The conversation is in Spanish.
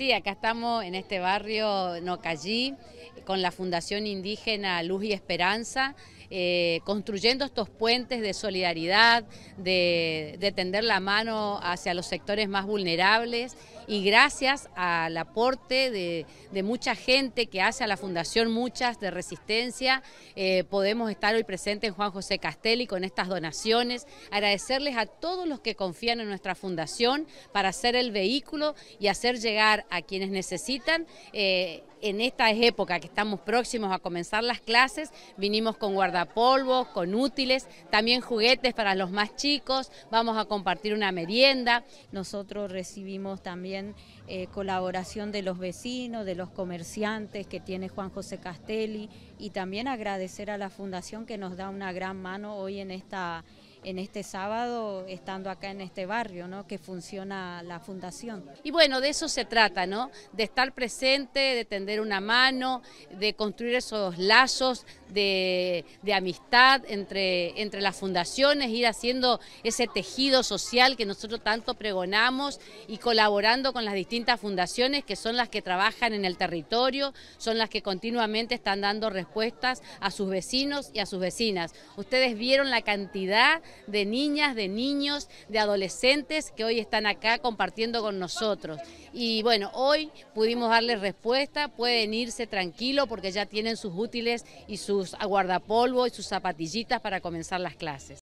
Sí, acá estamos en este barrio Nocayí con la Fundación Indígena Luz y Esperanza, eh, construyendo estos puentes de solidaridad, de, tender la mano hacia los sectores más vulnerables y gracias al aporte de, mucha gente que hace a la Fundación Muchas de Resistencia, eh, podemos estar hoy presentes en Juan José Castelli con estas donaciones, agradecerles a todos los que confían en nuestra fundación para ser el vehículo y hacer llegar a quienes necesitan. Eh, en esta época que estamos próximos a comenzar las clases, vinimos con guardapolvos, con útiles, también juguetes para los más chicos, vamos a compartir una merienda. Nosotros recibimos también eh, colaboración de los vecinos, de los comerciantes que tiene Juan José Castelli y también agradecer a la Fundación que nos da una gran mano hoy en esta en este sábado estando acá en este barrio, ¿no? Que funciona la fundación. Y bueno, de eso se trata, ¿no? De estar presente, de tender una mano, de construir esos lazos de, amistad entre, entre las fundaciones, ir haciendo ese tejido social que nosotros tanto pregonamos y colaborando con las distintas fundaciones que son las que trabajan en el territorio, son las que continuamente están dando respuestas a sus vecinos y a sus vecinas. Ustedes vieron la cantidad de niñas, de niños, de adolescentes que hoy están acá compartiendo con nosotros. Y bueno, hoy pudimos darles respuesta, pueden irse tranquilo porque ya tienen sus útiles y sus guardapolvo y sus zapatillitas para comenzar las clases.